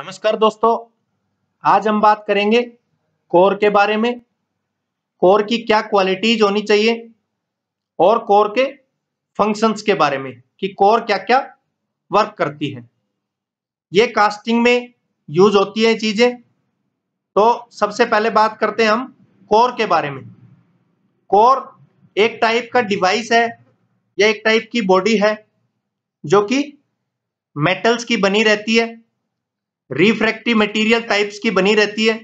नमस्कार दोस्तों आज हम बात करेंगे कोर के बारे में कोर की क्या क्वालिटीज होनी चाहिए और कोर के फंक्शंस के बारे में कि कोर क्या क्या वर्क करती है ये कास्टिंग में यूज होती है चीजें तो सबसे पहले बात करते हैं हम कोर के बारे में कोर एक टाइप का डिवाइस है या एक टाइप की बॉडी है जो कि मेटल्स की बनी रहती है रिफ्रेक्टिव मटेरियल टाइप्स की बनी रहती है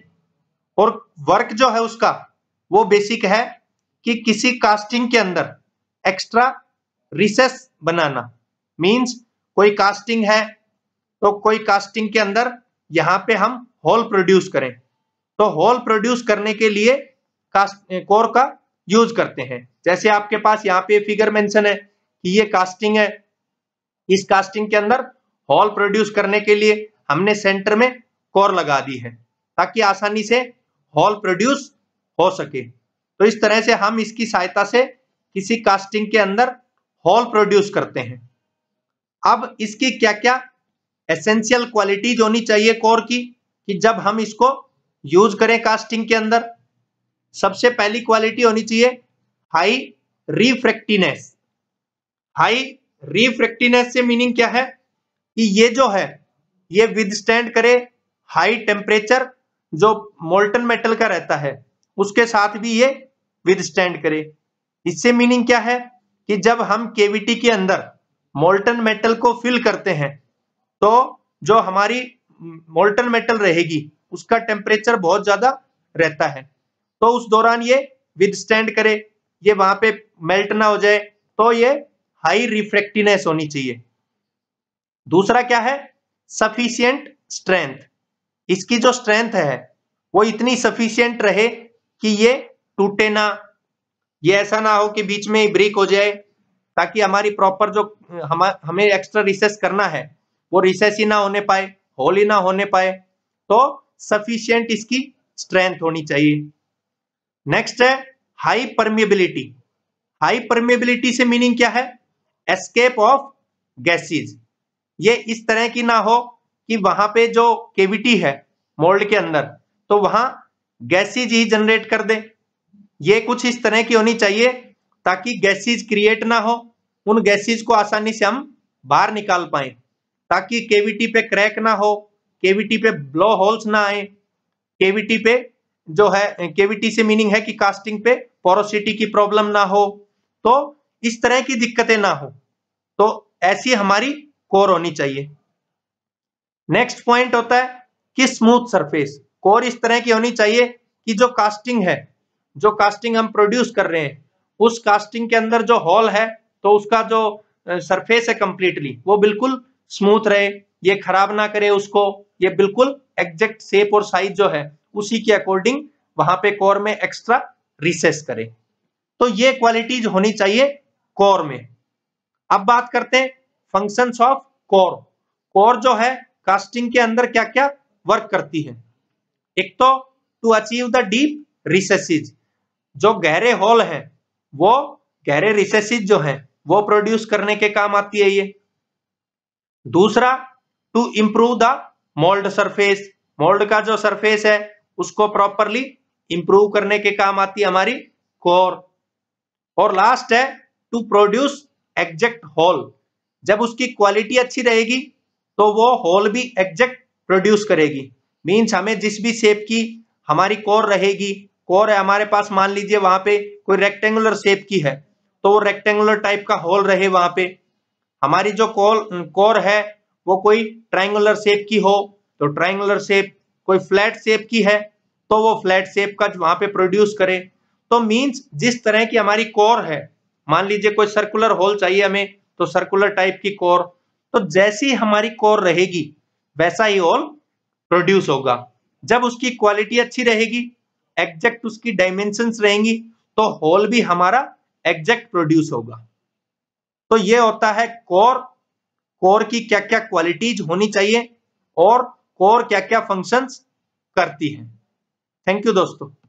और वर्क जो है उसका वो बेसिक है कि किसी कास्टिंग के अंदर एक्स्ट्रा रिसेस बनाना मींस कोई कास्टिंग है तो कोई कास्टिंग के अंदर यहाँ पे हम होल प्रोड्यूस करें तो होल प्रोड्यूस करने के लिए कास्ट कोर का यूज करते हैं जैसे आपके पास यहाँ पे फिगर मेंशन है कि ये कास्टिंग है इस कास्टिंग के अंदर हॉल प्रोड्यूस करने के लिए हमने सेंटर में कोर लगा दी है ताकि आसानी से हॉल प्रोड्यूस हो सके तो इस तरह से हम इसकी सहायता से किसी कास्टिंग के अंदर हॉल प्रोड्यूस करते हैं अब इसकी क्या क्या एसेंशियल क्वालिटीज होनी चाहिए कोर की कि जब हम इसको यूज करें कास्टिंग के अंदर सबसे पहली क्वालिटी होनी चाहिए हाई रिफ्रेक्टिनेस हाई रिफ्रेक्टिनेस से मीनिंग क्या है कि ये जो है ये विदस्टैंड करे हाई टेम्परेचर जो मोल्टन मेटल का रहता है उसके साथ भी ये विदस्टैंड करे इससे मीनिंग क्या है कि जब हम केविटी के अंदर मोल्टन मेटल को फिल करते हैं तो जो हमारी मोल्टन मेटल रहेगी उसका टेम्परेचर बहुत ज्यादा रहता है तो उस दौरान ये विदस्टैंड करे ये वहां पे मेल्ट ना हो जाए तो ये हाई रिफ्रेक्टिवनेस होनी चाहिए दूसरा क्या है सफिशियंट स्ट्रेंथ इसकी जो स्ट्रेंथ है वो इतनी सफिशियंट रहे कि ये टूटे ना ये ऐसा ना हो कि बीच में ही ब्रेक हो जाए ताकि हमारी प्रॉपर जो हम हमें एक्स्ट्रा रिसेस करना है वो रिसेस ही ना होने पाए होल ही ना होने पाए तो सफिशियंट इसकी स्ट्रेंथ होनी चाहिए नेक्स्ट है हाई परमिबिलिटी हाई परमिबिलिटी से मीनिंग क्या है एस्केप ऑफ गैसेज ये इस तरह की ना हो कि वहां पे जो केविटी है मोल्ड के अंदर तो वहां गैसेज ही जनरेट कर दे ये कुछ इस तरह की होनी चाहिए ताकि गैसेज क्रिएट ना हो उन गैसेज को आसानी से हम बाहर निकाल पाए ताकि केविटी पे क्रैक ना हो केविटी पे ब्लो होल्स ना आए केविटी पे जो है केविटी से मीनिंग है कि कास्टिंग पे पोरोसिटी की प्रॉब्लम ना हो तो इस तरह की दिक्कतें ना हो तो ऐसी हमारी कोर होनी चाहिए नेक्स्ट पॉइंट होता है कि स्मूथ सरफेस कोर इस तरह की होनी चाहिए कि जो कास्टिंग है जो कास्टिंग हम प्रोड्यूस कर रहे हैं उस कास्टिंग के अंदर जो हॉल है तो उसका जो सरफेस है कंप्लीटली वो बिल्कुल स्मूथ रहे ये खराब ना करे उसको ये बिल्कुल एग्जैक्ट सेप और साइज जो है उसी के अकॉर्डिंग वहां पे कोर में एक्स्ट्रा रिसेस करे तो ये क्वालिटीज होनी चाहिए कोर में अब बात करते हैं फंक्शन ऑफ कोर कोर जो है कास्टिंग के अंदर क्या क्या वर्क करती है एक तो to achieve the deep recesses जो गहरे होल है वो गहरे रिसेसिज जो है वो प्रोड्यूस करने के काम आती है ये दूसरा to improve the mould surface mould का जो सरफेस है उसको प्रॉपरली इंप्रूव करने के काम आती है हमारी कोर और लास्ट है टू प्रोड्यूस एग्जेक्ट होल जब उसकी क्वालिटी अच्छी रहेगी तो वो होल भी एग्जैक्ट प्रोड्यूस करेगी मीन्स हमें जिस भी शेप की हमारी कोर रहेगी कोर है हमारे पास मान लीजिए वहां पे कोई रेक्टेंगुलर शेप की है तो वो रेक्टेंगुलर टाइप का होल रहे वहां पे हमारी जो कोल कोर है वो कोई ट्राइंगुलर शेप की हो तो ट्राइंगुलर शेप कोई फ्लैट शेप की है तो वो फ्लैट शेप का वहां पे प्रोड्यूस करे तो मीन्स जिस तरह की हमारी कोर है मान लीजिए कोई सर्कुलर होल चाहिए हमें तो सर्कुलर टाइप की कोर तो जैसी हमारी कोर रहेगी वैसा ही ऑल प्रोड्यूस होगा जब उसकी क्वालिटी अच्छी रहेगी एग्जैक्ट उसकी डायमेंशन रहेंगी तो होल भी हमारा एग्जैक्ट प्रोड्यूस होगा तो ये होता है कोर कोर की क्या क्या क्वालिटीज होनी चाहिए और कोर क्या क्या फंक्शंस करती है थैंक यू दोस्तों